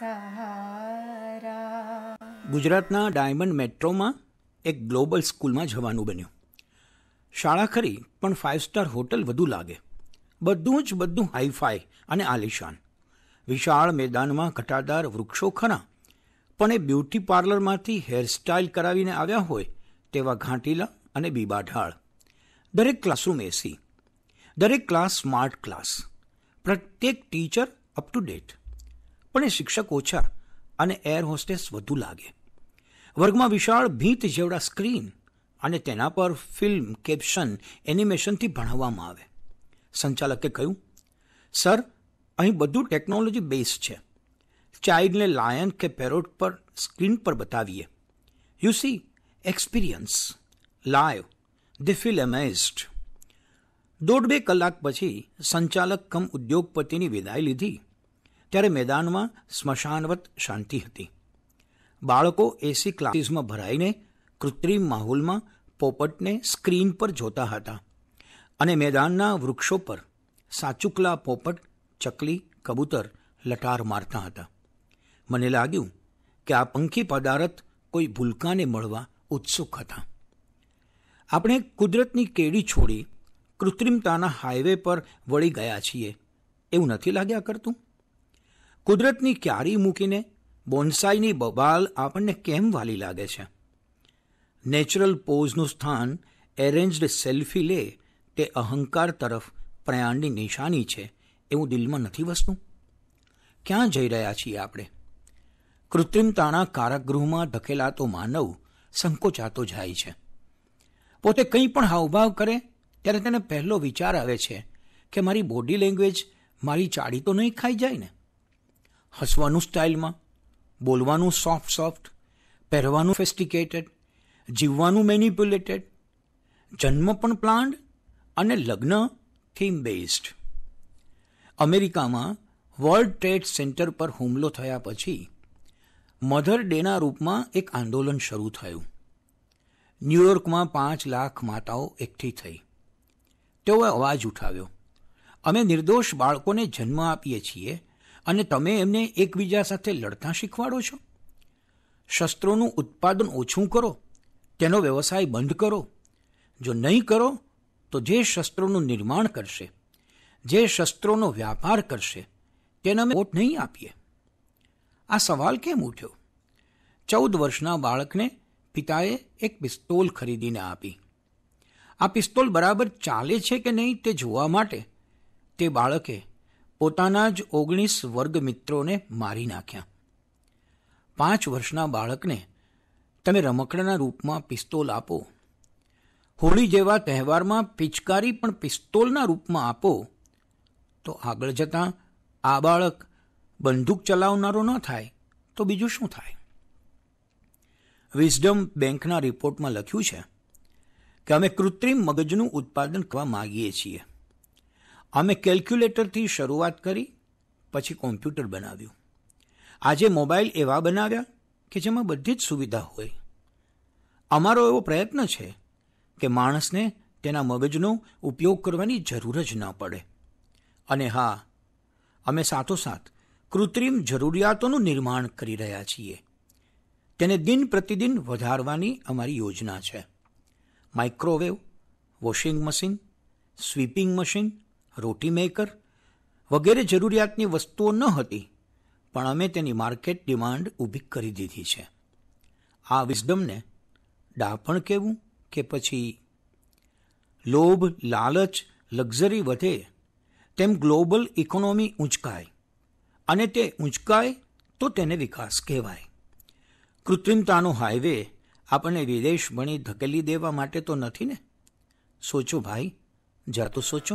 સહારા ગુજરાતના ડાયમંડ મેટ્રોમાં એક ગ્લોબલ સ્કૂલમાં જવાનું બન્યું શાળા ખરી પણ ફાઇવ સ્ટાર હોટલ વધુ લાગે બધું જ બધું હાઈફાઈ અને આલિશાન વિશાળ મેદાનમાં ઘટાદાર વૃક્ષો ખરા પણ એ બ્યુટી પાર્લરમાંથી હેરસ્ટાઇલ કરાવીને આવ્યા હોય તેવા ઘાંટીલા અને બીબા ઢાળ દરેક ક્લાસરૂમ એસી દરેક ક્લાસ સ્માર્ટ ક્લાસ પ્રત્યેક ટીચર અપ ટુ ડેટ પણ એ શિક્ષક ઓછા અને એર હોસ્ટેસ વધુ લાગે વર્ગમાં વિશાળ ભીંત જેવડા સ્ક્રીન અને તેના પર ફિલ્મ કેપ્શન એનિમેશનથી ભણાવવામાં આવે સંચાલકે કહ્યું સર અહીં બધું ટેકનોલોજી બેઝ છે ચાઇલ્ડને લાયન કે પેરોટ પર સ્ક્રીન પર બતાવીએ you see experience live the feel amazed દોઢ બે કલાક પછી સંચાલક કમ ઉદ્યોગપતિની વિદાય લીધી ત્યારે મેદાનમાં સ્મશાનવત શાંતિ હતી બાળકો એસી ક્લાસીસમાં ભરાઈને કૃત્રિમ માહોલમાં પોપટને સ્ક્રીન પર જોતા હતા અને મેદાનના વૃક્ષો પર સાચુકલા પોપટ ચકલી કબૂતર લટાર મારતા હતા મને લાગ્યું કે આ પંખી પદાર્થ કોઈ ભૂલકાને મળવા ઉત્સુક હતા આપણે કુદરતની કેડી છોડી કૃત્રિમતાના હાઈવે પર વળી ગયા છીએ એવું નથી લાગ્યા કરતું કુદરતની ક્યારી મૂકીને બોન્સાઈની બબાલ આપણને કેમ વાલી લાગે છે નેચરલ પોઝનું સ્થાન એરેન્જડ સેલ્ફી લે તે અહંકાર તરફ પ્રયાણની નિશાની છે એવું દિલમાં નથી વસતું ક્યાં જઈ રહ્યા છીએ આપણે કૃત્રિમતાના કારાગૃહમાં ધકેલાતો માનવ સંકોચાતો જાય છે પોતે કંઈ પણ હાવભાવ કરે ત્યારે તેને પહેલો વિચાર આવે છે કે મારી બોડી લેંગ્વેજ મારી ચાડી તો નહીં ખાઈ જાય ને હસવાનું સ્ટાઇલમાં બોલવાનું સોફ્ટ સોફ્ટ પહેરવાનું ફેસ્ટિકેટેડ જીવવાનું મેનિપ્યુલેટેડ જન્મ પણ પ્લાન્ડ અને લગ્ન થીમ બેઝડ અમેરિકામાં વર્લ્ડ ટ્રેડ સેન્ટર પર હુમલો થયા પછી મધર ડેના રૂપમાં એક આંદોલન શરૂ થયું ન્યુયોર્કમાં પાંચ લાખ માતાઓ એકઠી થઈ તેઓએ અવાજ ઉઠાવ્યો અમે નિર્દોષ બાળકોને જન્મ આપીએ છીએ અને તમે એમને એકબીજા સાથે લડતા શીખવાડો છો શસ્ત્રોનું ઉત્પાદન ઓછું કરો તેનો વ્યવસાય બંધ કરો જો નહીં કરો તો જે શસ્ત્રોનું નિર્માણ કરશે જે શસ્ત્રોનો વ્યાપાર કરશે તેને અમે વોટ નહીં આપીએ આ સવાલ કેમ ઉઠ્યો ચૌદ વર્ષના બાળકને પિતાએ એક પિસ્તોલ ખરીદીને આપી આ પિસ્તોલ બરાબર ચાલે છે કે નહીં તે જોવા માટે તે બાળકે પોતાના જ ઓગણીસ વર્ગ મિત્રોને મારી નાખ્યા પાંચ વર્ષના બાળકને તમે રમકડાના રૂપમાં પિસ્તોલ આપો હોળી જેવા તહેવારમાં પિચકારી પણ પિસ્તોલના રૂપમાં આપો તો આગળ જતાં આ બાળક બંદૂક ચલાવનારો ન થાય તો બીજું શું થાય વિઝડમ બેંકના રિપોર્ટમાં લખ્યું છે કે અમે કૃત્રિમ મગજનું ઉત્પાદન કરવા માગીએ છીએ અમે કેલ્ક્યુલેટરથી શરૂઆત કરી પછી કોમ્પ્યુટર બનાવ્યું આજે મોબાઈલ એવા બનાવ્યા કે જેમાં બધી જ સુવિધા હોય અમારો એવો પ્રયત્ન છે કે માણસને તેના મગજનો ઉપયોગ કરવાની જરૂર જ ન પડે અને હા અમે સાથોસાથ કૃત્રિમ જરૂરિયાતોનું નિર્માણ કરી રહ્યા છીએ તેને દિન પ્રતિદિન વધારવાની અમારી યોજના છે microwave washing machine sweeping machine રોટી મેકર વગેરે જરૂરિયાતની વસ્તુઓ ન હતી પણ અમે તેની માર્કેટ ડિમાન્ડ ઊભી કરી દીધી છે આ વિઝડમને ડાપણ કહેવું કે પછી લોભ લાલચ લક્ઝરી વધે તેમ ગ્લોબલ ઇકોનોમી ઊંચકાય અને તે ઊંચકાય તો તેને વિકાસ કહેવાય કૃત્રિમતાનો હાઈવે આપણને વિદેશ ભણી ધકેલી દેવા માટે તો નથી ને સોચો ભાઈ જાતો સોચો